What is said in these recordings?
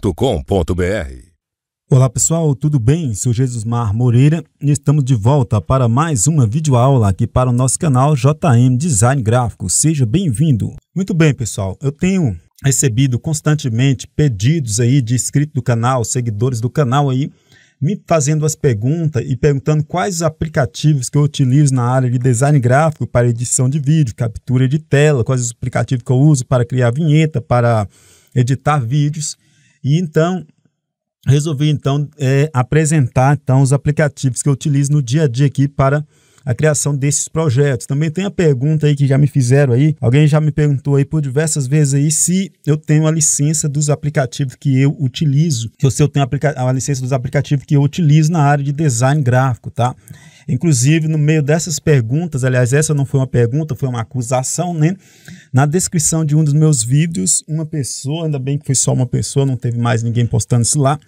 www.jesus.com.br Olá pessoal, tudo bem? Sou Jesus Mar Moreira e estamos de volta para mais uma videoaula aqui para o nosso canal JM Design Gráfico. Seja bem-vindo! Muito bem pessoal, eu tenho recebido constantemente pedidos aí de inscritos do canal, seguidores do canal aí, me fazendo as perguntas e perguntando quais os aplicativos que eu utilizo na área de design gráfico para edição de vídeo, captura de tela, quais os aplicativos que eu uso para criar vinheta, para editar vídeos. E então, resolvi então é, apresentar então os aplicativos que eu utilizo no dia a dia aqui para a criação desses projetos. Também tem a pergunta aí que já me fizeram aí, alguém já me perguntou aí por diversas vezes aí se eu tenho a licença dos aplicativos que eu utilizo, ou se eu tenho a, a licença dos aplicativos que eu utilizo na área de design gráfico, tá? Inclusive, no meio dessas perguntas, aliás, essa não foi uma pergunta, foi uma acusação, né? Na descrição de um dos meus vídeos, uma pessoa, ainda bem que foi só uma pessoa, não teve mais ninguém postando isso lá,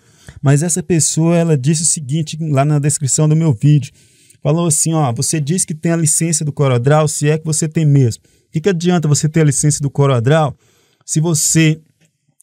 mas essa pessoa, ela disse o seguinte lá na descrição do meu vídeo, falou assim: ó, você diz que tem a licença do Corodral, se é que você tem mesmo. O que, que adianta você ter a licença do Corodral se você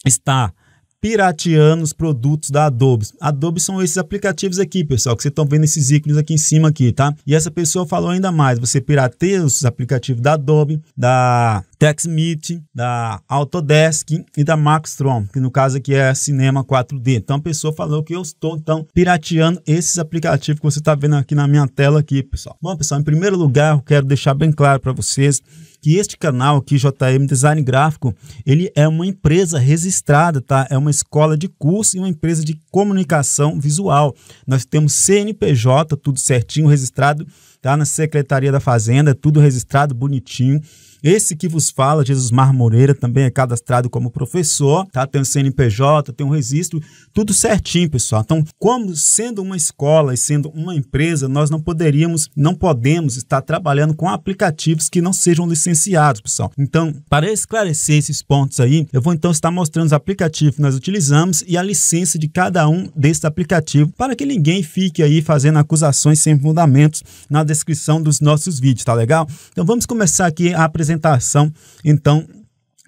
está pirateando os produtos da Adobe. Adobe são esses aplicativos aqui, pessoal, que vocês estão vendo esses ícones aqui em cima aqui, tá? E essa pessoa falou ainda mais, você pirateia os aplicativos da Adobe, da TechSmith, da Autodesk e da Maxtron, que no caso aqui é Cinema 4D. Então a pessoa falou que eu estou então pirateando esses aplicativos que você está vendo aqui na minha tela aqui, pessoal. Bom, pessoal, em primeiro lugar, eu quero deixar bem claro para vocês que este canal aqui, JM Design Gráfico, ele é uma empresa registrada, tá? É uma escola de curso e uma empresa de comunicação visual. Nós temos CNPJ, tudo certinho, registrado, tá? Na Secretaria da Fazenda, tudo registrado, bonitinho. Esse que vos fala, Jesus Mar Moreira, também é cadastrado como professor, tá? Tem o CNPJ, tem um registro, tudo certinho, pessoal. Então, como sendo uma escola e sendo uma empresa, nós não poderíamos, não podemos estar trabalhando com aplicativos que não sejam licenciados, pessoal. Então, para esclarecer esses pontos aí, eu vou então estar mostrando os aplicativos que nós utilizamos e a licença de cada um desses aplicativos, para que ninguém fique aí fazendo acusações sem fundamentos na descrição dos nossos vídeos, tá legal? Então, vamos começar aqui a apresentar apresentação, então,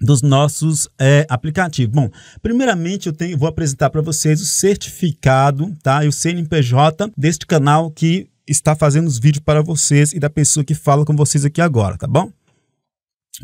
dos nossos é, aplicativos. Bom, primeiramente eu tenho, vou apresentar para vocês o certificado, tá? E o CNPJ deste canal que está fazendo os vídeos para vocês e da pessoa que fala com vocês aqui agora, tá bom?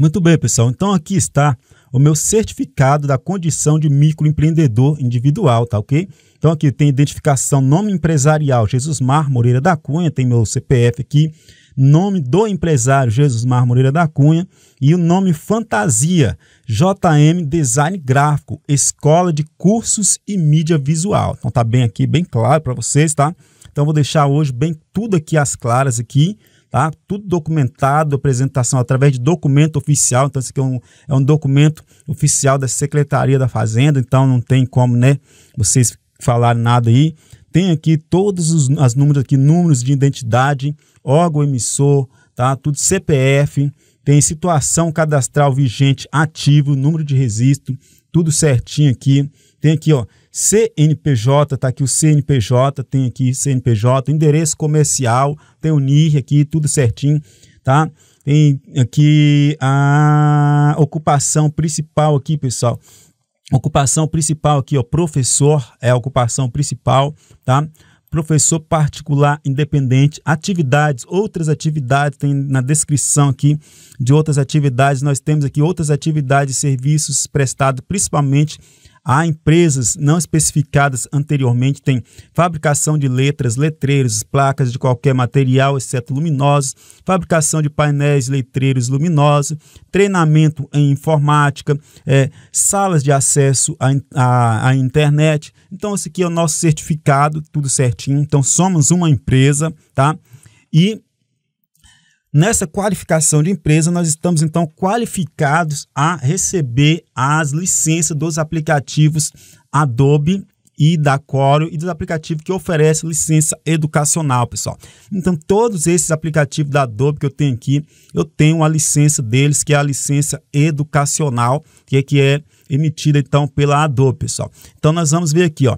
Muito bem, pessoal. Então aqui está o meu certificado da condição de microempreendedor individual, tá ok? Então aqui tem identificação, nome empresarial, Jesus Mar Moreira da Cunha, tem meu CPF aqui, nome do empresário Jesus Mar Moreira da Cunha e o nome Fantasia, JM Design Gráfico, Escola de Cursos e Mídia Visual. Então tá bem aqui, bem claro para vocês, tá? Então vou deixar hoje bem tudo aqui às claras aqui, tá? Tudo documentado, apresentação através de documento oficial. Então, esse aqui é um, é um documento oficial da Secretaria da Fazenda, então não tem como, né, vocês falar nada aí. Tem aqui todos os as números aqui, números de identidade, órgão emissor, tá? Tudo CPF, tem situação cadastral vigente ativo, número de registro, tudo certinho aqui. Tem aqui, ó, CNPJ, tá aqui o CNPJ, tem aqui CNPJ, endereço comercial, tem o NIR aqui, tudo certinho, tá? Tem aqui a ocupação principal aqui, pessoal. Ocupação principal aqui, ó, professor é a ocupação principal, tá? Professor particular independente, atividades, outras atividades, tem na descrição aqui de outras atividades, nós temos aqui outras atividades e serviços prestados, principalmente Há empresas não especificadas anteriormente tem fabricação de letras, letreiros, placas de qualquer material, exceto luminosos, fabricação de painéis, letreiros luminosos, treinamento em informática, é, salas de acesso à, à, à internet. Então, esse aqui é o nosso certificado, tudo certinho. Então, somos uma empresa, tá? E Nessa qualificação de empresa, nós estamos então qualificados a receber as licenças dos aplicativos Adobe e da Corel e dos aplicativos que oferece licença educacional, pessoal. Então, todos esses aplicativos da Adobe que eu tenho aqui, eu tenho a licença deles, que é a licença educacional, que é, que é emitida então pela Adobe, pessoal. Então, nós vamos ver aqui, ó.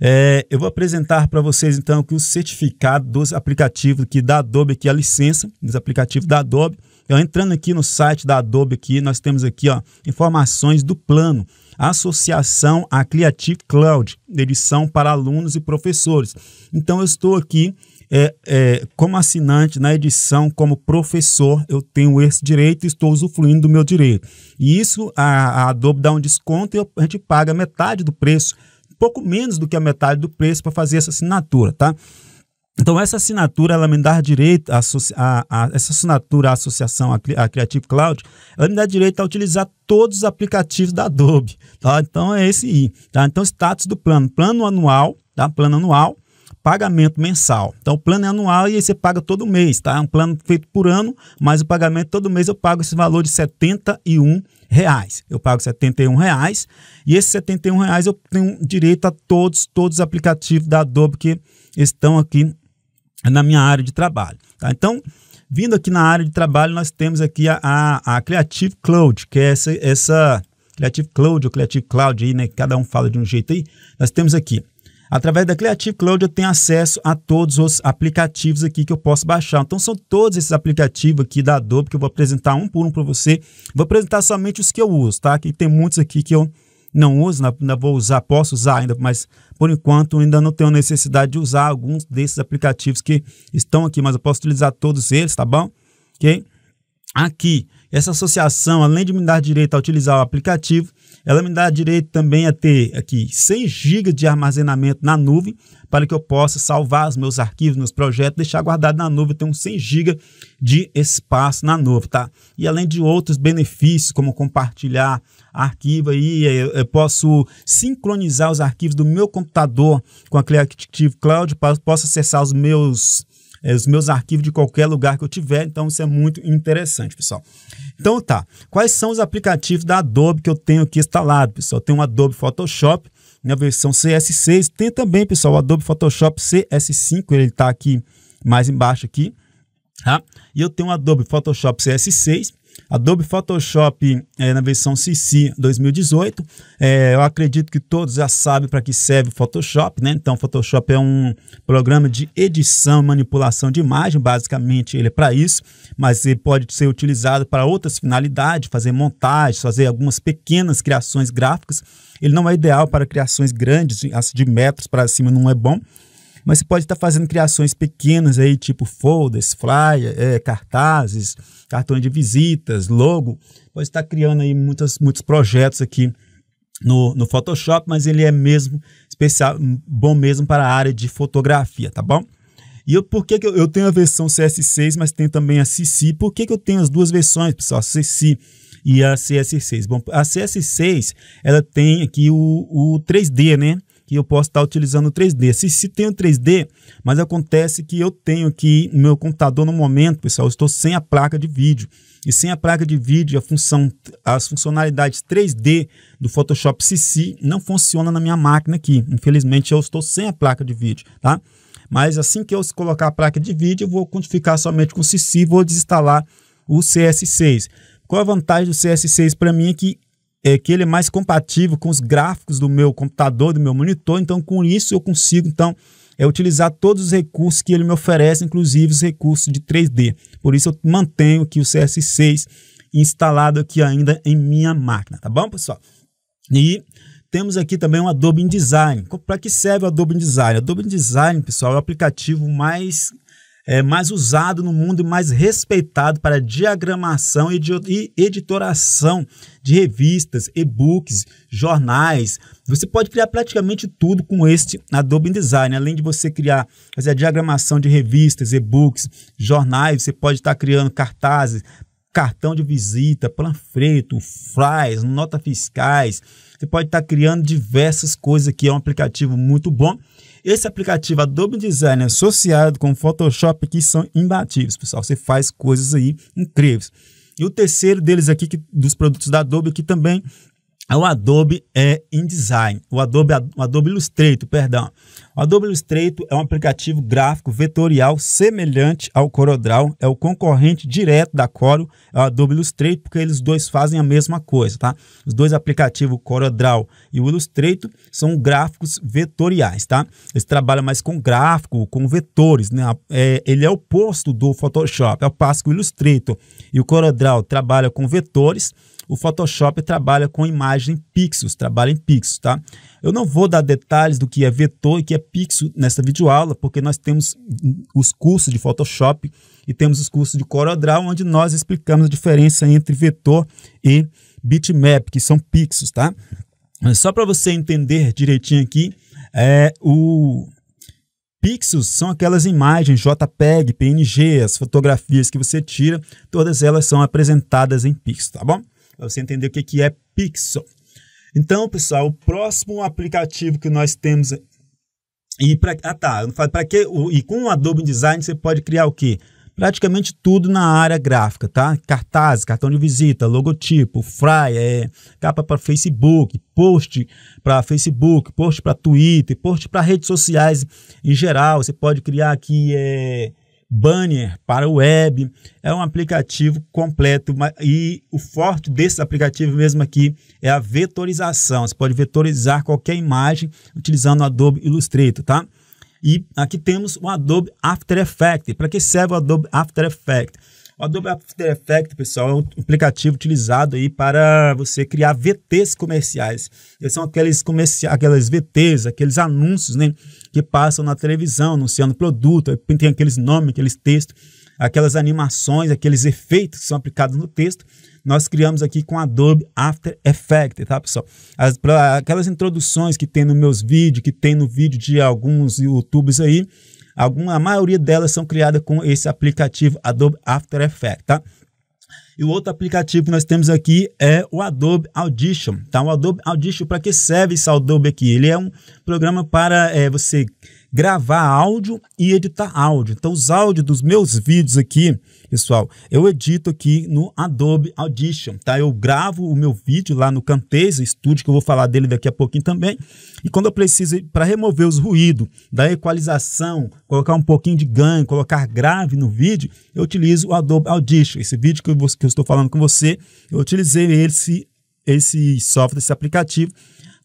É, eu vou apresentar para vocês então que o certificado dos aplicativos que da Adobe, aqui a licença dos aplicativos da Adobe. Então, entrando aqui no site da Adobe aqui, nós temos aqui ó, informações do plano. Associação à Creative Cloud, edição para alunos e professores. Então, eu estou aqui é, é, como assinante na edição, como professor, eu tenho esse direito e estou usufruindo do meu direito. E isso a, a Adobe dá um desconto e a gente paga metade do preço pouco menos do que a metade do preço para fazer essa assinatura, tá? Então, essa assinatura, ela me dá direito, a, a, a essa assinatura, a associação à Creative Cloud, ela me dá direito a utilizar todos os aplicativos da Adobe, tá? Então, é esse aí, tá? Então, status do plano, plano anual, tá? Plano anual, pagamento mensal. Então, o plano é anual e aí você paga todo mês, tá? É um plano feito por ano, mas o pagamento todo mês eu pago esse valor de R$ 71. Reais. Eu pago R$ 71 reais, e esses R$ 71 reais eu tenho direito a todos, todos os aplicativos da Adobe que estão aqui na minha área de trabalho. Tá? Então, vindo aqui na área de trabalho, nós temos aqui a, a, a Creative Cloud, que é essa, essa Creative Cloud ou Creative Cloud, aí, né? Cada um fala de um jeito aí. Nós temos aqui Através da Creative Cloud eu tenho acesso a todos os aplicativos aqui que eu posso baixar. Então são todos esses aplicativos aqui da Adobe que eu vou apresentar um por um para você. Vou apresentar somente os que eu uso, tá? Que tem muitos aqui que eu não uso, né? ainda vou usar, posso usar ainda, mas por enquanto ainda não tenho necessidade de usar alguns desses aplicativos que estão aqui, mas eu posso utilizar todos eles, tá bom? Ok? Aqui, essa associação, além de me dar direito a utilizar o aplicativo, ela me dá direito também a ter aqui 100 GB de armazenamento na nuvem para que eu possa salvar os meus arquivos, meus projetos, deixar guardado na nuvem, ter uns 100 GB de espaço na nuvem, tá? E além de outros benefícios, como compartilhar arquivo aí, é, eu, posso sincronizar os arquivos do meu computador com a Creative Cloud, posso acessar os meus é, os meus arquivos de qualquer lugar que eu tiver, então isso é muito interessante, pessoal. Então tá, quais são os aplicativos da Adobe que eu tenho aqui instalado, pessoal? Tem o Adobe Photoshop, na versão CS6, tem também, pessoal, o Adobe Photoshop CS5, ele está aqui mais embaixo aqui, tá? E eu tenho o Adobe Photoshop CS6, Adobe Photoshop é, na versão CC 2018. É, eu acredito que todos já sabem para que serve o Photoshop, né? Então, Photoshop é um programa de edição, manipulação de imagem, basicamente ele é para isso, mas ele pode ser utilizado para outras finalidades, fazer montagens, fazer algumas pequenas criações gráficas. Ele não é ideal para criações grandes, assim, de metros para cima não é bom, mas você pode estar tá fazendo criações pequenas aí, tipo folders, flyer, é, cartazes, cartões de visitas, logo. Pode estar tá criando aí muitas, muitos projetos aqui no, no Photoshop, mas ele é mesmo especial, bom mesmo para a área de fotografia, tá bom? E eu, por que, que eu, eu, tenho a versão CS6, mas tem também a CC? Por que, que eu tenho as duas versões, pessoal? A CC e a CS6. Bom, a CS6 ela tem aqui o, o 3D, né? que eu posso estar utilizando 3D. Se, se tem o 3D, mas acontece que eu tenho aqui no meu computador no momento, pessoal, eu estou sem a placa de vídeo. E sem a placa de vídeo, a função, as funcionalidades 3D do Photoshop CC não funciona na minha máquina aqui. Infelizmente, eu estou sem a placa de vídeo, tá? Mas assim que eu colocar a placa de vídeo, eu vou quantificar somente com o CC e vou desinstalar o CS6. Qual a vantagem do CS6 para mim é que é que ele é mais compatível com os gráficos do meu computador, do meu monitor, então com isso eu consigo então é utilizar todos os recursos que ele me oferece, inclusive os recursos de 3D. Por isso eu mantenho aqui o CS6 instalado aqui ainda em minha máquina, tá bom, pessoal? E temos aqui também o Adobe InDesign. Para que serve o Adobe InDesign? O Adobe InDesign, pessoal, é o aplicativo mais é, mais usado no mundo e mais respeitado para diagramação e, e editoração de revistas, e-books, jornais. Você pode criar praticamente tudo com este Adobe InDesign. Além de você criar fazer a diagramação de revistas, e-books, jornais, você pode estar criando cartazes, cartão de visita, panfleto, flyers, notas fiscais. Você pode estar criando diversas coisas aqui. É um aplicativo muito bom esse aplicativo Adobe Design associado com Photoshop que são imbatíveis, pessoal. Você faz coisas aí incríveis. E o terceiro deles aqui, que, dos produtos da Adobe, que também o Adobe é InDesign, o Adobe, o Adobe Illustrator, perdão. O Adobe Illustrator é um aplicativo gráfico vetorial semelhante ao CorelDRAW, é o concorrente direto da Corel, é o Adobe Illustrator, porque eles dois fazem a mesma coisa, tá? Os dois aplicativos, o CorelDRAW e o Illustrator, são gráficos vetoriais, tá? Eles trabalham mais com gráfico, com vetores, né? É, ele é oposto do Photoshop, é o passo que o Illustrator e o CorelDRAW trabalham com vetores, o Photoshop trabalha com imagem em pixels, trabalha em pixels, tá? Eu não vou dar detalhes do que é vetor e que é pixel nessa videoaula, porque nós temos os cursos de Photoshop e temos os cursos de CorelDRAW, onde nós explicamos a diferença entre vetor e bitmap, que são pixels, tá? Mas só para você entender direitinho aqui, é, o, Pixels são aquelas imagens JPEG, PNG, as fotografias que você tira, todas elas são apresentadas em pixels, tá bom? para você entender o que, que é pixel. Então, pessoal, o próximo aplicativo que nós temos é- e para ah tá, para que e com o Adobe Design você pode criar o quê? Praticamente tudo na área gráfica, tá? Cartaz, cartão de visita, logotipo, fry, é, capa para Facebook, post para Facebook, post para Twitter, post para redes sociais em geral. Você pode criar aqui é, banner para web. É um aplicativo completo e o forte desse aplicativo mesmo aqui é a vetorização. Você pode vetorizar qualquer imagem utilizando o Adobe Illustrator, tá? E aqui temos o Adobe After Effects. Para que serve o Adobe After Effects? O Adobe After Effects, pessoal, é um aplicativo utilizado aí para você criar VTs comerciais. Eles são aqueles comerciais, aquelas VTs, aqueles anúncios, né, que passam na televisão anunciando produto, tem aqueles nomes, aqueles textos, aquelas animações, aqueles efeitos que são aplicados no texto. Nós criamos aqui com Adobe After Effects, tá, pessoal? As, pra, aquelas introduções que tem nos meus vídeos, que tem no vídeo de alguns YouTubers aí, Alguma, a maioria delas são criadas com esse aplicativo Adobe After Effects, tá? E o outro aplicativo que nós temos aqui é o Adobe Audition, tá? O Adobe Audition, para que serve esse Adobe aqui? Ele é um programa para é, você gravar áudio e editar áudio. Então, os áudios dos meus vídeos aqui, pessoal, eu edito aqui no Adobe Audition, tá? Eu gravo o meu vídeo lá no Camtasia Studio, que eu vou falar dele daqui a pouquinho também. E quando eu preciso, para remover os ruídos da equalização, colocar um pouquinho de ganho, colocar grave no vídeo, eu utilizo o Adobe Audition. Esse vídeo que eu, que eu estou falando com você, eu utilizei esse, esse software, esse aplicativo,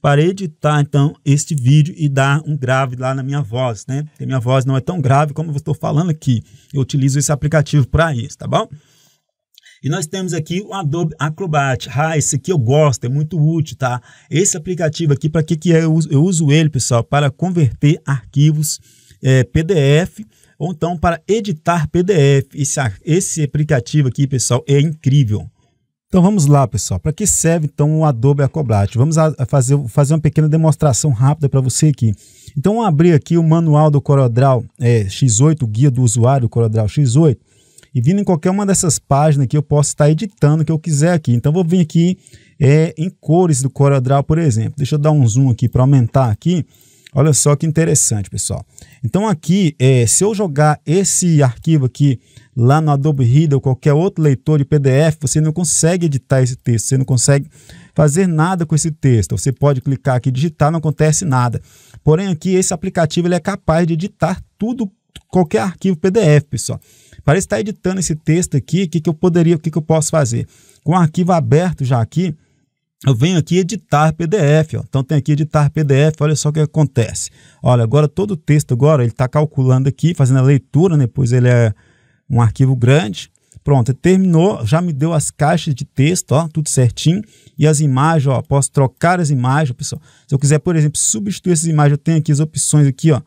para editar então este vídeo e dar um grave lá na minha voz, né? Porque minha voz não é tão grave como eu estou falando aqui. Eu utilizo esse aplicativo para isso, tá bom? E nós temos aqui o Adobe Acrobat. Ah, esse aqui eu gosto, é muito útil, tá? Esse aplicativo aqui, para que que é? Eu uso, eu uso ele, pessoal, para converter arquivos é, eh, PDF ou então para editar PDF. Esse, esse aplicativo aqui, pessoal, é incrível. Então vamos lá, pessoal. Para que serve então o Adobe Acrobat? Vamos a, a fazer, fazer uma pequena demonstração rápida para você aqui. Então vamos abrir aqui o manual do CorelDRAW é, X8, o guia do usuário do CorelDRAW X8. E vindo em qualquer uma dessas páginas aqui eu posso estar editando o que eu quiser aqui. Então vou vir aqui é, em cores do CorelDRAW, por exemplo. Deixa eu dar um zoom aqui para aumentar aqui. Olha só que interessante, pessoal. Então aqui, é, se eu jogar esse arquivo aqui lá no Adobe Reader ou qualquer outro leitor de PDF, você não consegue editar esse texto, você não consegue fazer nada com esse texto. Você pode clicar aqui digitar, não acontece nada. Porém aqui, esse aplicativo ele é capaz de editar tudo, qualquer arquivo PDF, pessoal. Para estar tá editando esse texto aqui, o que, que eu poderia, o que, que eu posso fazer? Com o arquivo aberto já aqui, eu venho aqui editar PDF, ó. então tem aqui editar PDF, olha só o que acontece. Olha, agora todo o texto agora, ele está calculando aqui, fazendo a leitura, né? pois ele é um arquivo grande. Pronto, terminou, já me deu as caixas de texto, ó, tudo certinho, e as imagens, ó, posso trocar as imagens, pessoal. Se eu quiser, por exemplo, substituir essas imagens, eu tenho aqui as opções aqui, ó,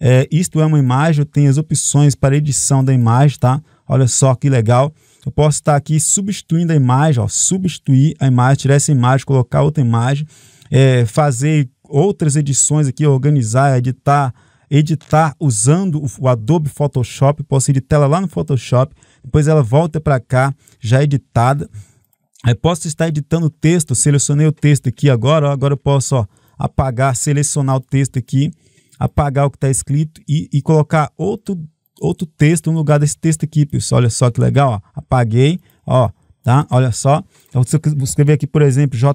é, isto é uma imagem, eu tenho as opções para edição da imagem, tá? Olha só que legal. Eu posso estar aqui substituindo a imagem, ó, substituir a imagem, tirar essa imagem, colocar outra imagem, é, fazer outras edições aqui, organizar, editar, editar usando o Adobe Photoshop, posso editar ela lá no Photoshop, depois ela volta para cá já é editada. Aí posso estar editando o texto, selecionei o texto aqui agora, ó, agora eu posso ó, apagar, selecionar o texto aqui, apagar o que está escrito e, e colocar outro outro texto no lugar desse texto aqui, pessoal. Olha só que legal, ó. Apaguei, ó, tá? Olha só. Então, eu vou escrever aqui, por exemplo, JM,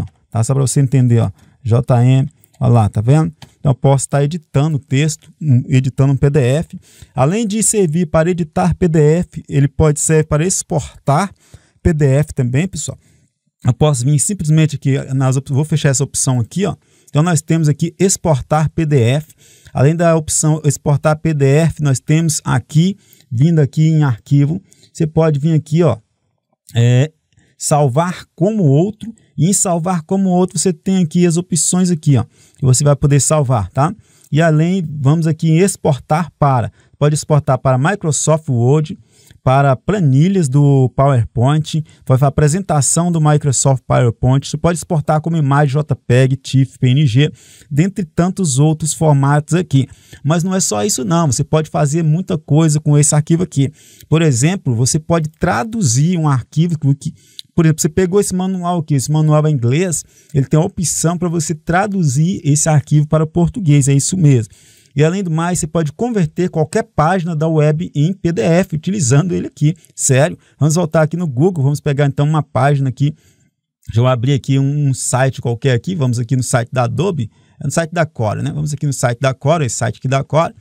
ó, tá? Só para você entender, ó. JM, ó lá, tá vendo? Então, eu posso estar tá editando o texto, editando um PDF. Além de servir para editar PDF, ele pode servir para exportar PDF também, pessoal. Eu posso vir simplesmente aqui, nas, vou fechar essa opção aqui, ó. Então, nós temos aqui exportar PDF. Além da opção exportar PDF, nós temos aqui, vindo aqui em arquivo, você pode vir aqui, ó, é, salvar como outro. E em salvar como outro, você tem aqui as opções aqui, ó, que você vai poder salvar, tá? E além, vamos aqui em exportar para. Pode exportar para Microsoft Word, para planilhas do PowerPoint, vai para apresentação do Microsoft PowerPoint. Você pode exportar como imagem JPEG, TIFF, PNG, dentre tantos outros formatos aqui. Mas não é só isso não, você pode fazer muita coisa com esse arquivo aqui. Por exemplo, você pode traduzir um arquivo que por exemplo, você pegou esse manual aqui, esse manual é inglês, ele tem a opção para você traduzir esse arquivo para português, é isso mesmo. E além do mais, você pode converter qualquer página da web em PDF utilizando ele aqui. Sério? Vamos voltar aqui no Google, vamos pegar então uma página aqui. Deixa eu abrir aqui um site qualquer aqui, vamos aqui no site da Adobe, é no site da Core, né? Vamos aqui no site da Core, esse site aqui da Core,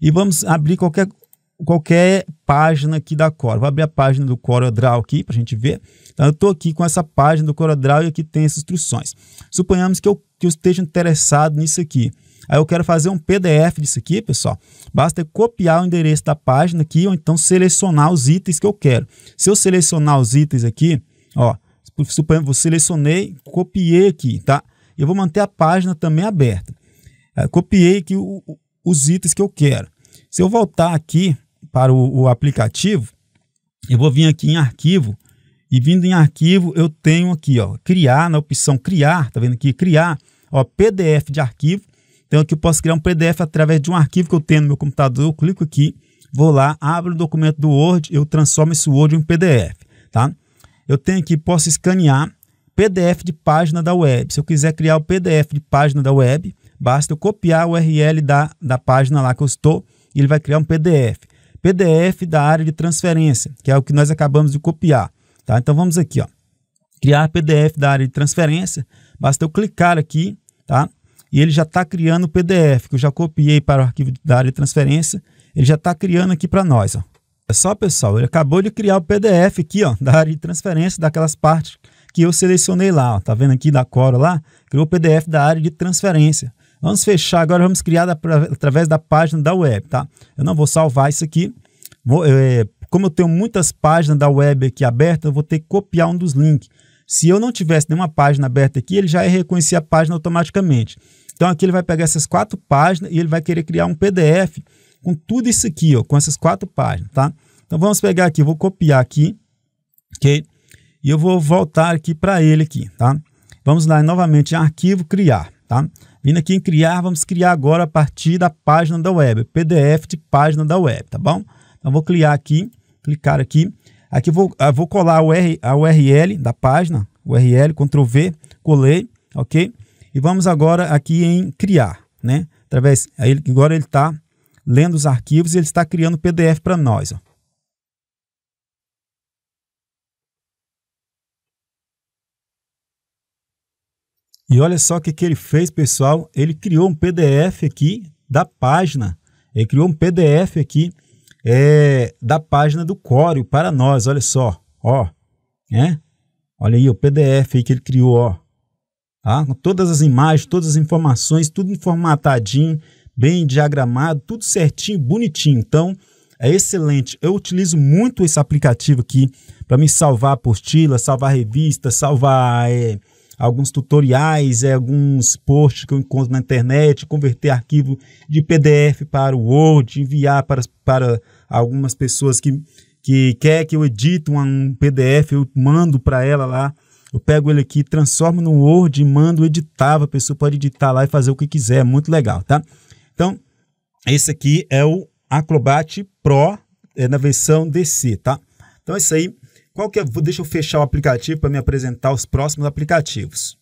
e vamos abrir qualquer qualquer página aqui da Core. Vou abrir a página do CorelDRAW aqui para a gente ver. Então, eu estou aqui com essa página do CorelDRAW e aqui tem as instruções. Suponhamos que eu, que eu esteja interessado nisso aqui. Aí eu quero fazer um PDF disso aqui, pessoal. Basta copiar o endereço da página aqui ou então selecionar os itens que eu quero. Se eu selecionar os itens aqui, ó, suponho que eu selecionei, copiei aqui, tá? Eu vou manter a página também aberta. Eu é, copiei aqui o, os itens que eu quero. Se eu voltar aqui para o, o aplicativo, eu vou vir aqui em arquivo, e vindo em arquivo, eu tenho aqui, ó, criar, na opção criar, tá vendo aqui, criar, ó, PDF de arquivo. Então aqui eu posso criar um PDF através de um arquivo que eu tenho no meu computador, eu clico aqui, vou lá, abro o documento do Word, eu transformo esse Word em PDF, tá? Eu tenho aqui, posso escanear PDF de página da web. Se eu quiser criar o PDF de página da web, basta eu copiar o URL da, da página lá que eu estou e ele vai criar um PDF. PDF da área de transferência, que é o que nós acabamos de copiar, tá? Então vamos aqui, ó. Criar PDF da área de transferência, basta eu clicar aqui, tá? e ele já está criando o PDF, que eu já copiei para o arquivo da área de transferência, ele já está criando aqui para nós. Ó. É só, pessoal, ele acabou de criar o PDF aqui ó, da área de transferência, daquelas partes que eu selecionei lá. Ó. Tá vendo aqui da coroa lá? Criou o PDF da área de transferência. Vamos fechar, agora vamos criar através da página da web, tá? Eu não vou salvar isso aqui. Vou, é, como eu tenho muitas páginas da web aqui abertas, eu vou ter que copiar um dos links. Se eu não tivesse nenhuma página aberta aqui, ele já ia reconhecer a página automaticamente. Então aqui ele vai pegar essas quatro páginas e ele vai querer criar um PDF com tudo isso aqui, ó, com essas quatro páginas, tá? Então vamos pegar aqui, vou copiar aqui, ok? E eu vou voltar aqui para ele aqui, tá? Vamos lá novamente em arquivo, criar, tá? Vindo aqui em criar, vamos criar agora a partir da página da web, PDF de página da web, tá bom? Então vou criar aqui, clicar aqui. Aqui vou, ah, vou colar a URL da página, URL, Ctrl V, colei, ok? E vamos agora aqui em criar, né? Através, aí agora ele está lendo os arquivos e ele está criando o PDF para nós. Ó. E olha só o que, que ele fez, pessoal. Ele criou um PDF aqui da página. Ele criou um PDF aqui é, da página do Coreo para nós. Olha só, ó, né? Olha aí o PDF aí que ele criou, ó. Tá? Todas as imagens, todas as informações, tudo formatadinho, bem diagramado, tudo certinho, bonitinho. Então, é excelente. Eu utilizo muito esse aplicativo aqui para me salvar apostila, salvar revista, salvar é, alguns tutoriais, é, alguns posts que eu encontro na internet, converter arquivo de PDF para o Word, enviar para, para algumas pessoas que, que quer que eu edite um, um PDF, eu mando para ela lá eu pego ele aqui, transformo no Word, mando editar, a pessoa pode editar lá e fazer o que quiser, é muito legal, tá? Então, esse aqui é o Acrobat Pro é, na versão DC, tá? Então é isso aí. Qual que é? Deixa eu fechar o aplicativo para me apresentar os próximos aplicativos.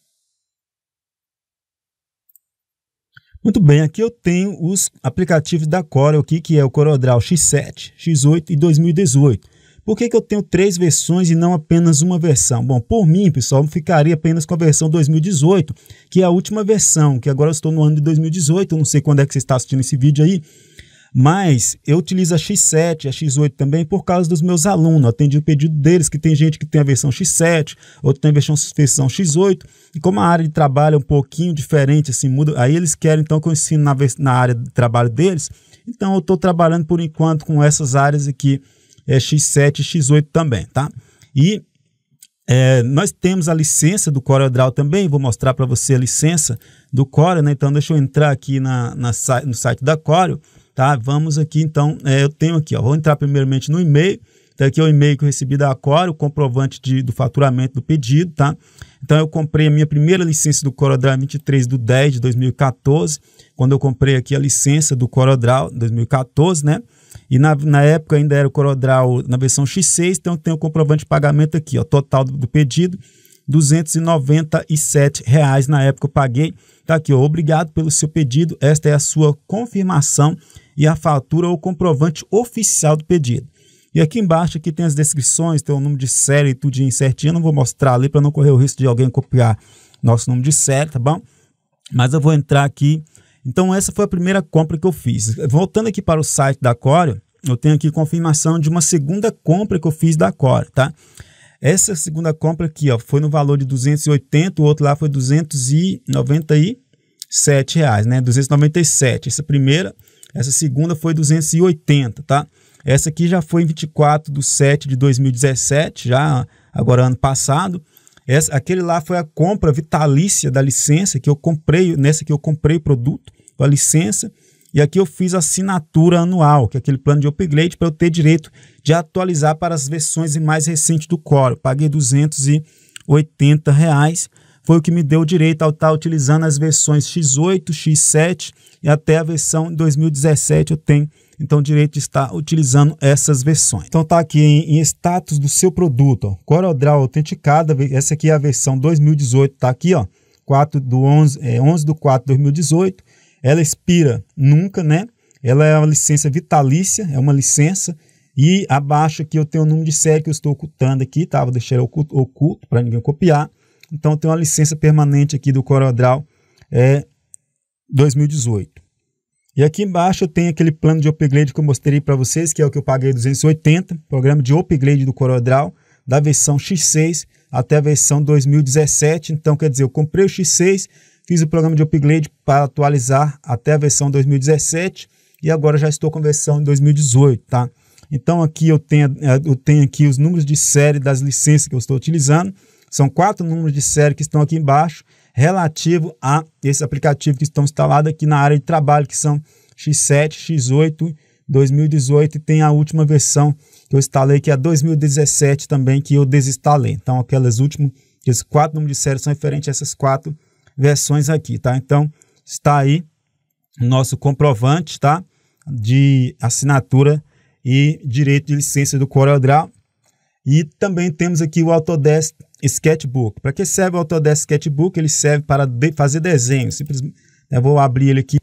Muito bem, aqui eu tenho os aplicativos da Corel aqui, que é o CorelDRAW X7, X8 e 2018. Por que, que eu tenho três versões e não apenas uma versão? Bom, por mim, pessoal, eu ficaria apenas com a versão 2018, que é a última versão, que agora eu estou no ano de 2018, eu não sei quando é que você está assistindo esse vídeo aí, mas eu utilizo a X7, a X8 também por causa dos meus alunos. atendi o pedido deles, que tem gente que tem a versão X7, outro tem a versão, versão X8. E como a área de trabalho é um pouquinho diferente, assim, muda, aí eles querem então que eu ensino na, na área de trabalho deles. Então eu estou trabalhando por enquanto com essas áreas aqui é, X7 e X8 também, tá? E é, nós temos a licença do CorelDRAW também, vou mostrar para você a licença do Corel, né? Então deixa eu entrar aqui na, na no site da Corel, tá? Vamos aqui então, é, eu tenho aqui, ó, vou entrar primeiramente no e-mail, tá aqui é o e-mail que eu recebi da Corel, comprovante de, do faturamento do pedido, tá? Então eu comprei a minha primeira licença do CorelDRAW 23 do 10 de 2014, quando eu comprei aqui a licença do CorelDRAW 2014, né? E na, na época ainda era o Corodral na versão X6, então tem o comprovante de pagamento aqui, ó, total do, do pedido, R$ 297,00 na época eu paguei. Tá aqui, ó, obrigado pelo seu pedido, esta é a sua confirmação e a fatura ou comprovante oficial do pedido. E aqui embaixo aqui tem as descrições, tem o número de série e tudo certinho, eu não vou mostrar ali para não correr o risco de alguém copiar nosso número de série, tá bom? Mas eu vou entrar aqui então, essa foi a primeira compra que eu fiz. Voltando aqui para o site da Core, eu tenho aqui confirmação de uma segunda compra que eu fiz da Core, tá? Essa segunda compra aqui, ó, foi no valor de 280, o outro lá foi 297 reais, né? 297. Essa primeira, essa segunda foi 280, tá? Essa aqui já foi em 24 de 7 de 2017, já agora ano passado. Essa, aquele lá foi a compra vitalícia da licença que eu comprei, nessa que eu comprei o produto com a licença, e aqui eu fiz a assinatura anual, que é aquele plano de upgrade, para eu ter direito de atualizar para as versões mais recentes do Core. Eu paguei 280 reais, foi o que me deu o direito ao estar utilizando as versões X8, X7 e até a versão 2017 eu tenho então direito de estar utilizando essas versões. Então tá aqui em, em status do seu produto, CorelDRAW autenticada, essa aqui é a versão 2018, tá aqui ó, 4 do 11, é, 11 do 4 de 2018, ela expira nunca, né? Ela é uma licença vitalícia, é uma licença. E abaixo aqui eu tenho o número de série que eu estou ocultando aqui, tá? Vou deixar oculto, oculto para ninguém copiar. Então eu tenho uma licença permanente aqui do CorelDRAW é 2018. E aqui embaixo eu tenho aquele plano de upgrade que eu mostrei para vocês, que é o que eu paguei 280, programa de upgrade do CorelDRAW, da versão X6 até a versão 2017. Então, quer dizer, eu comprei o X6, Fiz o programa de upgrade para atualizar até a versão 2017 e agora já estou com a versão 2018, tá? Então aqui eu tenho, eh, eu tenho aqui os números de série das licenças que eu estou utilizando. São quatro números de série que estão aqui embaixo, relativo a esse aplicativo que estão instalados aqui na área de trabalho, que são X7, X8, 2018 e tem a última versão que eu instalei, que é a 2017 também, que eu desinstalei. Então aquelas últimas, esses quatro números de série são referentes a essas quatro versões aqui, tá? Então, está aí nosso comprovante, tá? De assinatura e direito de licença do CorelDRAW. E também temos aqui o Autodesk Sketchbook. Para que serve o Autodesk Sketchbook? Ele serve para de fazer desenhos. Simplesmente, né? eu vou abrir ele aqui.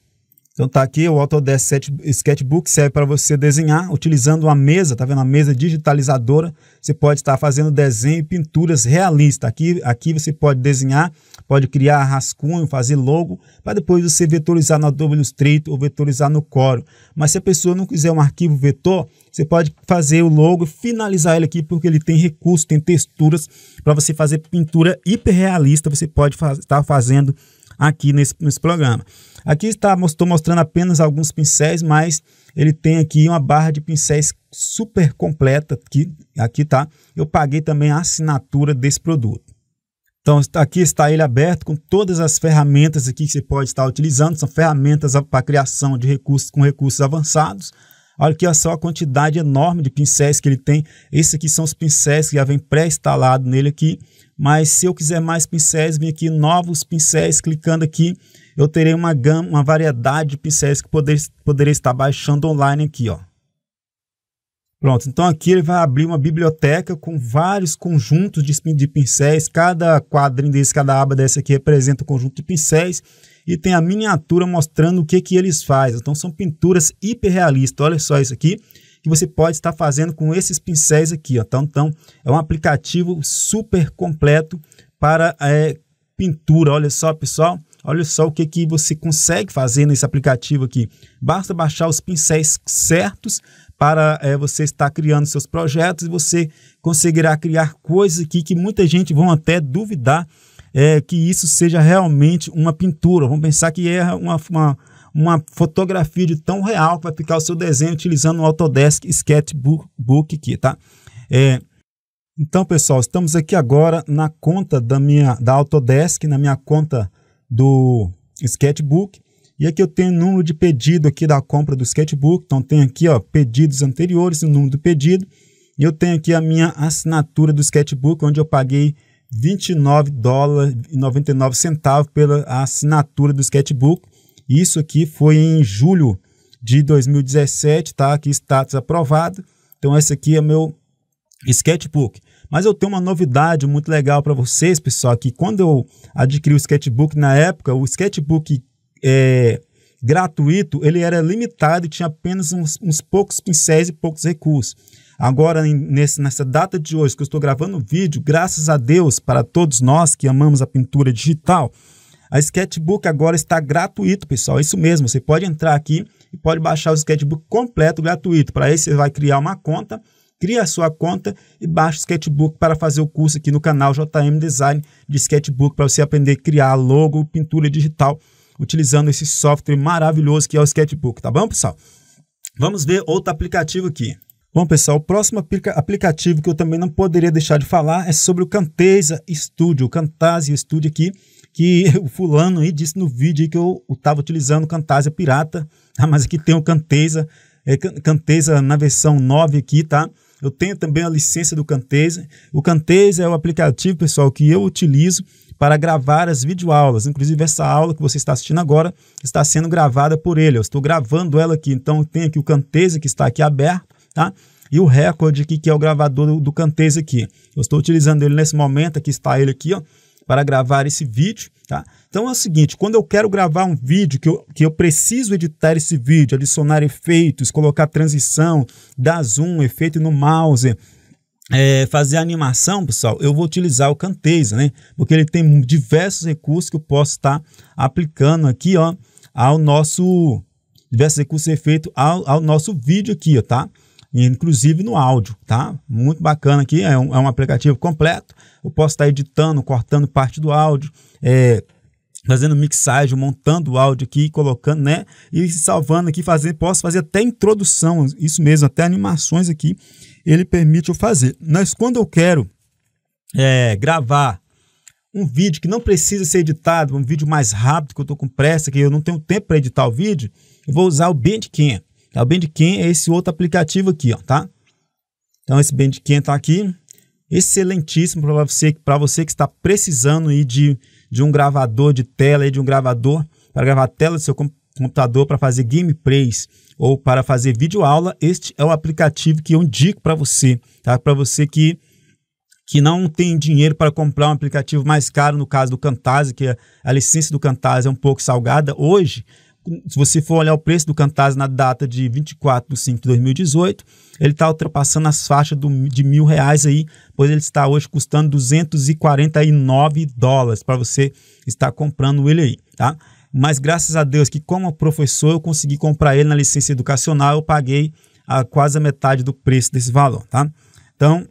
Então tá aqui o Autodesk Sketchbook serve para você desenhar utilizando uma mesa, tá vendo? a mesa digitalizadora. Você pode estar fazendo desenho e pinturas realistas. Aqui, aqui você pode desenhar, pode criar rascunho, fazer logo, para depois você vetorizar no Adobe Illustrator ou vetorizar no Core. Mas se a pessoa não quiser um arquivo vetor, você pode fazer o logo, finalizar ele aqui porque ele tem recursos, tem texturas para você fazer pintura hiperrealista. Você pode estar tá fazendo aqui nesse, nesse programa. Aqui está, estou mostrando apenas alguns pincéis, mas ele tem aqui uma barra de pincéis super completa, que aqui tá. Eu paguei também a assinatura desse produto. Então aqui está ele aberto com todas as ferramentas aqui que você pode estar utilizando, são ferramentas para criação de recursos com recursos avançados. Olha aqui só a quantidade enorme de pincéis que ele tem. Esses aqui são os pincéis que já vem pré-instalado nele aqui. Mas se eu quiser mais pincéis, vem aqui novos pincéis, clicando aqui, eu terei uma gama, uma variedade de pincéis que poder, poderei estar baixando online aqui, ó. Pronto, então aqui ele vai abrir uma biblioteca com vários conjuntos de pincéis. Cada quadrinho desse, cada aba dessa aqui representa um conjunto de pincéis e tem a miniatura mostrando o que, que eles fazem. Então são pinturas hiperrealistas. Olha só isso aqui que você pode estar fazendo com esses pincéis aqui. Ó. Então, então é um aplicativo super completo para é, pintura. Olha só, pessoal. Olha só o que, que você consegue fazer nesse aplicativo aqui. Basta baixar os pincéis certos para é, você estar criando seus projetos e você conseguirá criar coisas aqui que muita gente vão até duvidar é, que isso seja realmente uma pintura. Vamos pensar que é uma, uma uma fotografia de tão real que vai ficar o seu desenho utilizando o Autodesk Sketchbook aqui, tá? É, então, pessoal, estamos aqui agora na conta da minha da Autodesk, na minha conta do sketchbook. E aqui eu tenho o número de pedido aqui da compra do sketchbook. Então tem aqui, ó, pedidos anteriores, o número do pedido. E eu tenho aqui a minha assinatura do sketchbook, onde eu paguei 29 dólares e 99 centavos pela assinatura do sketchbook. Isso aqui foi em julho de 2017, tá? Aqui status aprovado. Então esse aqui é meu sketchbook. Mas eu tenho uma novidade muito legal para vocês, pessoal, que quando eu adquiri o sketchbook na época, o sketchbook é, gratuito, ele era limitado e tinha apenas uns, uns poucos pincéis e poucos recursos. Agora, nesse, nessa data de hoje que eu estou gravando o vídeo, graças a Deus, para todos nós que amamos a pintura digital, a Sketchbook agora está gratuito, pessoal. isso mesmo, você pode entrar aqui e pode baixar o Sketchbook completo gratuito. Para isso, você vai criar uma conta cria a sua conta e baixa o Sketchbook para fazer o curso aqui no canal JM Design de Sketchbook para você aprender a criar logo, pintura digital utilizando esse software maravilhoso que é o Sketchbook, tá bom, pessoal? Vamos ver outro aplicativo aqui. Bom, pessoal, o próximo aplicativo que eu também não poderia deixar de falar é sobre o Camtasia Studio, o Camtasia Studio aqui, que o fulano aí disse no vídeo que eu estava utilizando o Camtasia pirata, mas aqui tem o Camtasia, é, Camtasia na versão 9 aqui, tá? Eu tenho também a licença do Camtasia. O Camtasia é o aplicativo, pessoal, que eu utilizo para gravar as videoaulas. Inclusive, essa aula que você está assistindo agora está sendo gravada por ele. Eu estou gravando ela aqui, então tem aqui o Camtasia que está aqui aberto, tá? E o recorde aqui, que é o gravador do, do Camtasia aqui. Eu estou utilizando ele nesse momento, aqui está ele aqui, ó para gravar esse vídeo, tá? Então é o seguinte, quando eu quero gravar um vídeo, que eu, que eu preciso editar esse vídeo, adicionar efeitos, colocar transição, dar zoom, efeito no mouse, é, fazer animação, pessoal, eu vou utilizar o Camtasia, né? Porque ele tem diversos recursos que eu posso estar aplicando aqui, ó, ao nosso diversos recursos efeitos ao, ao nosso vídeo aqui, ó, tá? inclusive no áudio, tá? Muito bacana aqui, é um, é um aplicativo completo. Eu posso estar tá editando, cortando parte do áudio, é, fazendo mixagem, montando o áudio aqui, colocando, né? E salvando aqui, fazer, posso fazer até introdução, isso mesmo, até animações aqui, ele permite eu fazer. Mas quando eu quero é, gravar um vídeo que não precisa ser editado, um vídeo mais rápido, que eu estou com pressa, que eu não tenho tempo para editar o vídeo, eu vou usar o Bandcamp. É o Bandcamp é esse outro aplicativo aqui, ó, tá? Então esse Bandcamp está aqui, excelentíssimo para você, você que está precisando aí de, de um gravador de tela, aí, de um gravador para gravar a tela do seu computador para fazer gameplays ou para fazer videoaula. Este é o aplicativo que eu indico para você, tá? Para você que que não tem dinheiro para comprar um aplicativo mais caro, no caso do Camtasia, que a, é, a licença do Camtasia é um pouco salgada hoje, se você for olhar o preço do Cantaz na data de 24 de 5 de 2018, ele está ultrapassando as faixas do, de mil reais aí, pois ele está hoje custando 249 dólares para você estar comprando ele aí, tá? Mas graças a Deus que como professor eu consegui comprar ele na licença educacional, eu paguei a quase a metade do preço desse valor, tá? Então,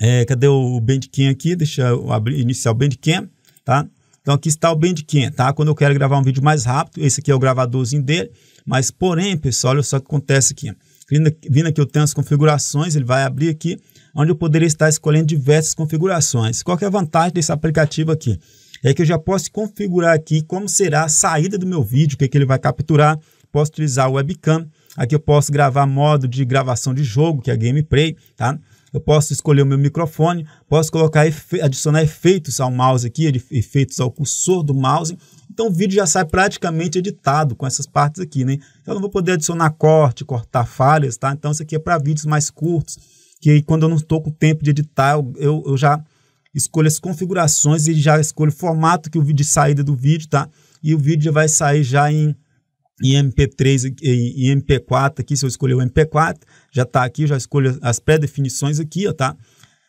é, cadê o Bandcamp aqui? Deixa eu abrir, iniciar o Bandcamp, tá? Então aqui está o Bandcamp, tá? Quando eu quero gravar um vídeo mais rápido, esse aqui é o gravadorzinho dele, mas porém, pessoal, olha só o que acontece aqui. Vindo aqui eu tenho as configurações, ele vai abrir aqui, onde eu poderia estar escolhendo diversas configurações. Qual é a vantagem desse aplicativo aqui? É que eu já posso configurar aqui como será a saída do meu vídeo, o que, é que ele vai capturar, posso utilizar o webcam, aqui eu posso gravar modo de gravação de jogo, que é gameplay, tá? eu posso escolher o meu microfone, posso colocar efe adicionar efeitos ao mouse aqui, efeitos ao cursor do mouse. Então o vídeo já sai praticamente editado com essas partes aqui, né? Então, eu não vou poder adicionar corte, cortar falhas, tá? Então isso aqui é para vídeos mais curtos, que aí quando eu não estou com tempo de editar, eu, eu, eu já escolho as configurações e já escolho o formato que o vídeo de saída do vídeo, tá? E o vídeo já vai sair já em e MP3 e, e MP4 aqui, se eu escolher o MP4, já está aqui, já escolho as pré-definições aqui, ó, tá?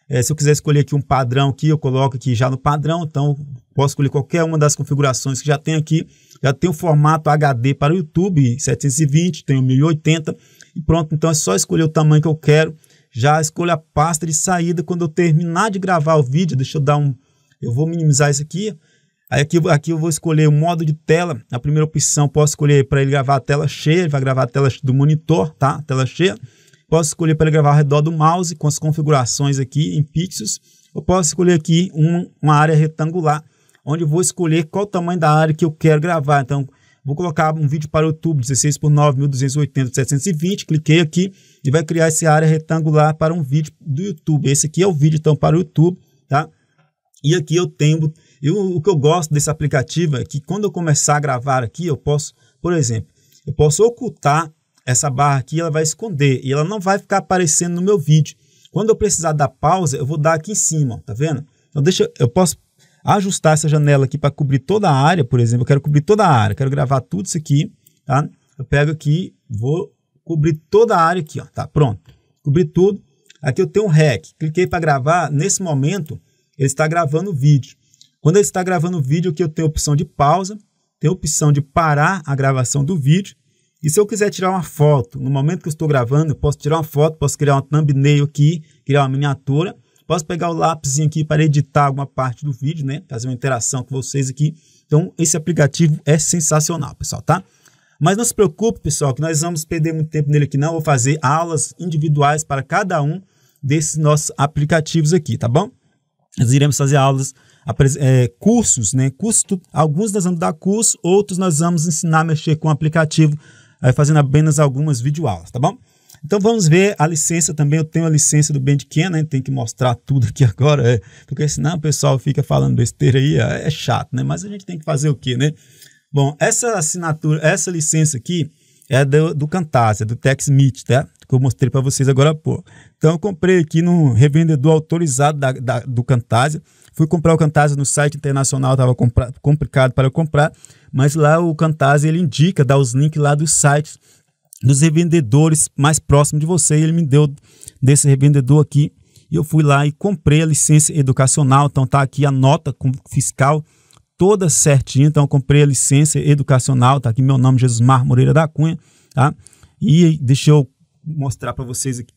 É, se eu quiser escolher aqui um padrão aqui, eu coloco aqui já no padrão, então posso escolher qualquer uma das configurações que já tem aqui. Já tem o formato HD para o YouTube, 720, tem o 1080 e pronto. Então é só escolher o tamanho que eu quero. Já escolho a pasta de saída quando eu terminar de gravar o vídeo. Deixa eu dar um... Eu vou minimizar isso aqui Aí aqui, aqui eu vou escolher o modo de tela. A primeira opção, posso escolher para ele gravar a tela cheia, ele vai gravar a tela do monitor, tá? Tela cheia. Posso escolher para ele gravar ao redor do mouse com as configurações aqui em pixels. Eu posso escolher aqui um, uma área retangular, onde eu vou escolher qual o tamanho da área que eu quero gravar. Então, vou colocar um vídeo para o YouTube 16 por 9 1280 por 720. Cliquei aqui e vai criar essa área retangular para um vídeo do YouTube. Esse aqui é o vídeo então para o YouTube, tá? E aqui eu tenho, eu, o que eu gosto desse aplicativo é que quando eu começar a gravar aqui, eu posso, por exemplo, eu posso ocultar essa barra aqui, ela vai esconder e ela não vai ficar aparecendo no meu vídeo. Quando eu precisar dar pausa, eu vou dar aqui em cima, tá vendo? Então deixa, eu posso ajustar essa janela aqui para cobrir toda a área, por exemplo, eu quero cobrir toda a área, quero gravar tudo isso aqui, tá? Eu pego aqui, vou cobrir toda a área aqui, ó, tá pronto. Cobri tudo. Aqui eu tenho um REC. Cliquei para gravar, nesse momento, ele está gravando o vídeo. Quando ele está gravando o vídeo, aqui eu tenho a opção de pausa, tenho a opção de parar a gravação do vídeo. E se eu quiser tirar uma foto, no momento que eu estou gravando, eu posso tirar uma foto, posso criar uma thumbnail aqui, criar uma miniatura, posso pegar o lápis aqui para editar alguma parte do vídeo, né? Fazer uma interação com vocês aqui. Então, esse aplicativo é sensacional, pessoal, tá? Mas não se preocupe, pessoal, que nós vamos perder muito tempo nele aqui não. Vou fazer aulas individuais para cada um desses nossos aplicativos aqui, tá bom? Nós iremos fazer aulas, é, cursos, né? curso, alguns nós vamos dar curso, outros nós vamos ensinar a mexer com o aplicativo, é, fazendo apenas algumas videoaulas, tá bom? Então vamos ver a licença também. Eu tenho a licença do Bandcamp, né? Tem que mostrar tudo aqui agora, é, porque senão o pessoal fica falando besteira aí, é, é chato, né? Mas a gente tem que fazer o quê, né? Bom, essa assinatura, essa licença aqui, é, é do, do Cantasia, do Tex Smith, tá? Que eu mostrei para vocês agora há pouco. Então, eu comprei aqui no revendedor autorizado da, da, do Cantasia. Fui comprar o Cantasia no site internacional, estava complicado para eu comprar, mas lá o Cantasia ele indica, dá os links lá dos sites dos revendedores mais próximos de você. ele me deu desse revendedor aqui e eu fui lá e comprei a licença educacional. Então, tá aqui a nota fiscal toda certinha, então eu comprei a licença educacional, tá aqui meu nome, Jesus Mar Moreira da Cunha, tá? E deixa eu mostrar para vocês aqui.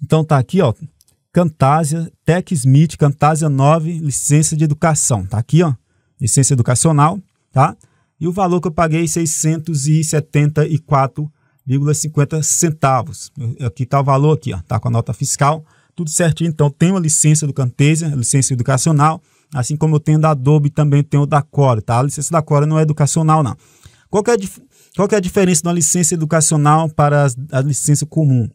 Então tá aqui, ó, Cantasia, Tech Smith, Cantasia 9, licença de educação, tá aqui, ó, licença educacional, tá? E o valor que eu paguei, 674,50 centavos. Aqui tá o valor aqui, ó, tá com a nota fiscal, tudo certinho. Então tem uma licença do Cantasia, licença educacional, Assim como eu tenho da Adobe, também tenho da Core, tá? A licença da Core não é educacional, não. Qual é a, qual é a diferença da licença educacional para a licença comum?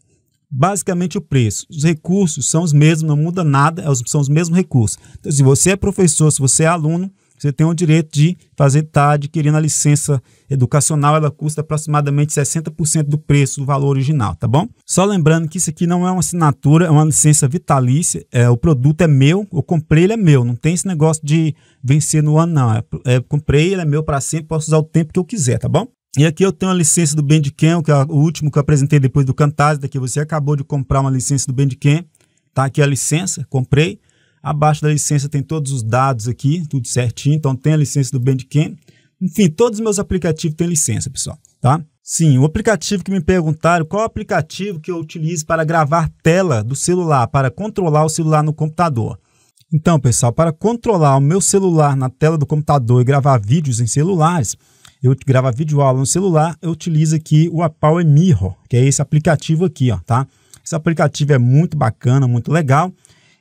basicamente o preço. Os recursos são os mesmos, não muda nada, é são os mesmos recursos. Então, se você é professor, se você é aluno, você tem o direito de fazer tá adquirindo a licença educacional, ela custa aproximadamente 60% do preço do valor original, tá bom? Só lembrando que isso aqui não é uma assinatura, é uma licença vitalícia, é, o produto é meu, eu comprei, ele é meu, não tem esse negócio de vencer no ano, não. É, é comprei, ele é meu para sempre, posso usar o tempo que eu quiser, tá bom? E aqui eu tenho a licença do Bandcamp, que é o último que eu apresentei depois do Camtasia, daqui você acabou de comprar uma licença do Bandcamp, tá aqui a licença, comprei, Abaixo da licença tem todos os dados aqui, tudo certinho. Então tem a licença do Bandcamp. Enfim, todos os meus aplicativos têm licença, pessoal, tá? Sim, o aplicativo que me perguntaram, qual aplicativo que eu utilizo para gravar tela do celular, para controlar o celular no computador? Então, pessoal, para controlar o meu celular na tela do computador e gravar vídeos em celulares, eu gravo vídeo aula no celular, eu utilizo aqui o Power Mirror, que é esse aplicativo aqui, ó, tá? Esse aplicativo é muito bacana, muito legal.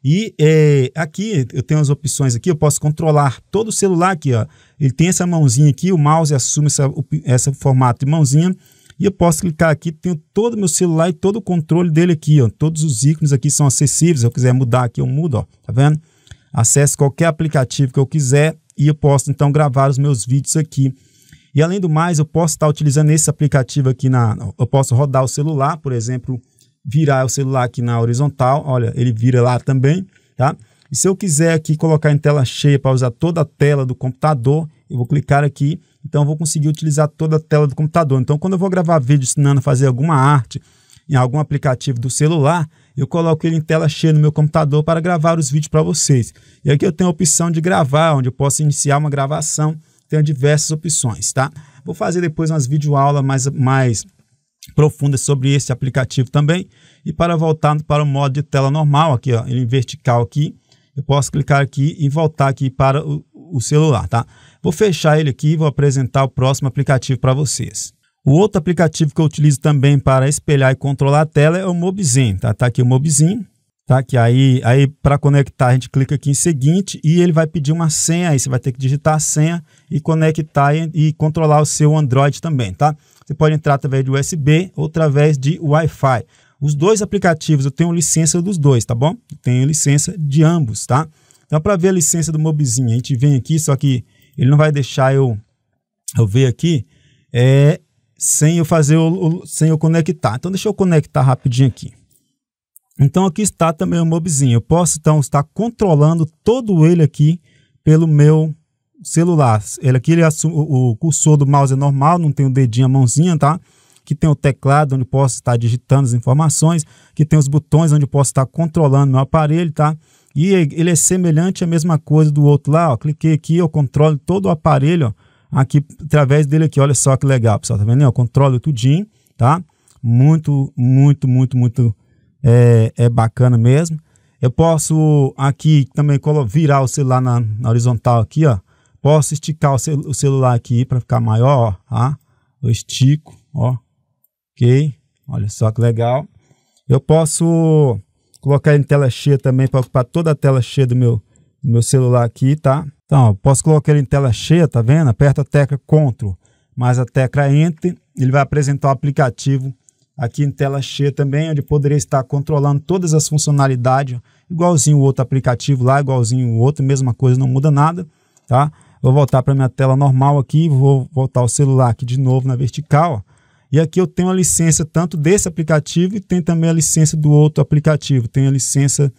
E é, aqui eu tenho as opções aqui, eu posso controlar todo o celular aqui, ó. Ele tem essa mãozinha aqui, o mouse assume essa, essa formato de mãozinha. E eu posso clicar aqui, tenho todo o meu celular e todo o controle dele aqui, ó. Todos os ícones aqui são acessíveis, se eu quiser mudar aqui eu mudo, ó, tá vendo? Acesso qualquer aplicativo que eu quiser e eu posso então gravar os meus vídeos aqui. E além do mais, eu posso estar utilizando esse aplicativo aqui na, eu posso rodar o celular, por exemplo, virar o celular aqui na horizontal, olha, ele vira lá também, tá? E se eu quiser aqui colocar em tela cheia para usar toda a tela do computador, eu vou clicar aqui, então eu vou conseguir utilizar toda a tela do computador. Então, quando eu vou gravar vídeo ensinando a fazer alguma arte em algum aplicativo do celular, eu coloco ele em tela cheia no meu computador para gravar os vídeos para vocês. E aqui eu tenho a opção de gravar, onde eu posso iniciar uma gravação, tenho diversas opções, tá? Vou fazer depois umas videoaulas mais, mais profunda sobre esse aplicativo também. E para voltar para o modo de tela normal, aqui ó, em vertical aqui, eu posso clicar aqui e voltar aqui para o, o celular, tá? Vou fechar ele aqui e vou apresentar o próximo aplicativo para vocês. O outro aplicativo que eu utilizo também para espelhar e controlar a tela é o Mobizin, tá? Tá aqui o Mobizin, tá? Que aí, aí para conectar a gente clica aqui em seguinte e ele vai pedir uma senha, aí você vai ter que digitar a senha e conectar e, e controlar o seu Android também, tá? Você pode entrar através de USB ou através de Wi-Fi. Os dois aplicativos, eu tenho licença dos dois, tá bom? Eu tenho licença de ambos, tá? Então, para ver a licença do Mobizinho, a gente vem aqui, só que ele não vai deixar eu, eu ver aqui é, sem eu fazer o, o, sem eu conectar. Então, deixa eu conectar rapidinho aqui. Então, aqui está também o Mobizinho. Eu posso, então, estar controlando todo ele aqui pelo meu celular. Ele aqui ele o, o cursor do mouse é normal, não tem o dedinho, a mãozinha, tá? Que tem o teclado onde posso estar digitando as informações, que tem os botões onde posso estar controlando meu aparelho, tá? E ele é semelhante à mesma coisa do outro lá, ó. Cliquei aqui, eu controlo todo o aparelho, ó, aqui através dele aqui. Olha só que legal, pessoal, tá vendo? Eu controlo tudinho, tá? Muito, muito, muito, muito é, é bacana mesmo. Eu posso aqui também virar o celular na, na horizontal aqui, ó Posso esticar o, cel o celular aqui para ficar maior, ó, tá? Eu estico, ó. Ok? Olha só que legal. Eu posso colocar em tela cheia também para ocupar toda a tela cheia do meu, do meu celular aqui, tá? Então, ó, posso colocar em tela cheia, tá vendo? Aperta a tecla Ctrl mais a tecla Enter, ele vai apresentar o aplicativo aqui em tela cheia também, onde poderia estar controlando todas as funcionalidades, igualzinho o outro aplicativo lá, igualzinho o outro, mesma coisa, não muda nada, tá? Vou voltar para minha tela normal aqui, vou voltar o celular aqui de novo na vertical. Ó. E aqui eu tenho a licença tanto desse aplicativo e tem também a licença do outro aplicativo. Tem a licença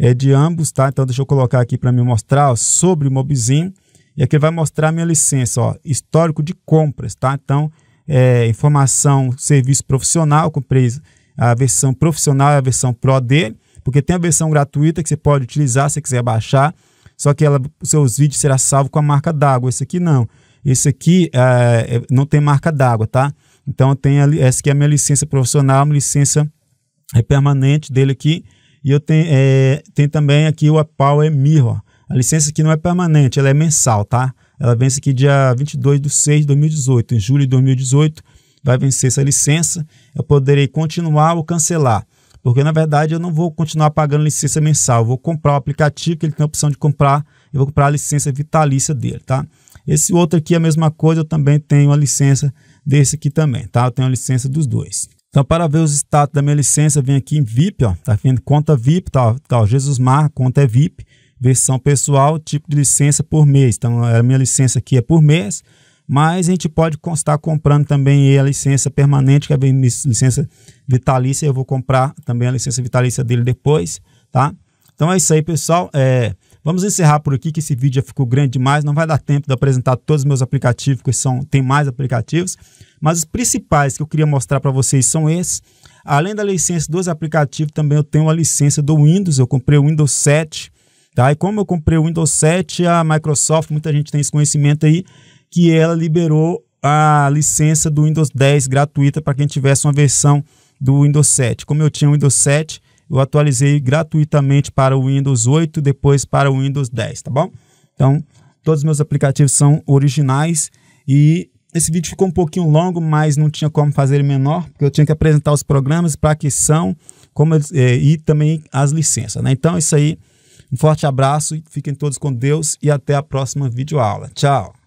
é, de ambos, tá? Então deixa eu colocar aqui para me mostrar ó, sobre o Mobizinho. E aqui vai mostrar a minha licença, ó, histórico de compras, tá? Então, é, informação, serviço profissional, comprei a versão profissional e a versão Pro dele, porque tem a versão gratuita que você pode utilizar se quiser baixar só que ela, seus vídeos serão salvo com a marca d'água. Esse aqui não. Esse aqui é, é não tem marca d'água, tá? Então tem ali, essa aqui é a minha licença profissional, minha licença é, permanente dele aqui. E eu tenho, é, também aqui o Power Mirror. A licença aqui não é permanente, ela é mensal, tá? Ela vence aqui dia 22 de 6 de 2018. Em julho de 2018 vai vencer essa licença. Eu poderei continuar ou cancelar. Porque, na verdade, eu não vou continuar pagando licença mensal. Eu vou comprar o aplicativo que ele tem a opção de comprar. Eu vou comprar a licença vitalícia dele, tá? Esse outro aqui é a mesma coisa. Eu também tenho a licença desse aqui também, tá? Eu tenho a licença dos dois. Então, para ver os status da minha licença, vem aqui em VIP, ó. Tá vendo? Conta VIP, tá? tá ó, Jesus Mar, conta é VIP. Versão pessoal, tipo de licença por mês. Então, a minha licença aqui é por mês mas a gente pode estar comprando também a licença permanente, que é a licença vitalícia, eu vou comprar também a licença vitalícia dele depois, tá? Então é isso aí, pessoal. É, vamos encerrar por aqui, que esse vídeo já ficou grande demais, não vai dar tempo de apresentar todos os meus aplicativos, que são, tem mais aplicativos, mas os principais que eu queria mostrar para vocês são esses. Além da licença dos aplicativos, também eu tenho a licença do Windows, eu comprei o Windows 7, Tá? E como eu comprei o Windows 7, a Microsoft, muita gente tem esse conhecimento aí, que ela liberou a licença do Windows 10 gratuita para quem tivesse uma versão do Windows 7. Como eu tinha o Windows 7, eu atualizei gratuitamente para o Windows 8, depois para o Windows 10, tá bom? Então, todos os meus aplicativos são originais e esse vídeo ficou um pouquinho longo, mas não tinha como fazer menor, porque eu tinha que apresentar os programas para que são como, é, e também as licenças, né? Então, é isso aí. Um forte abraço, fiquem todos com Deus e até a próxima videoaula. Tchau!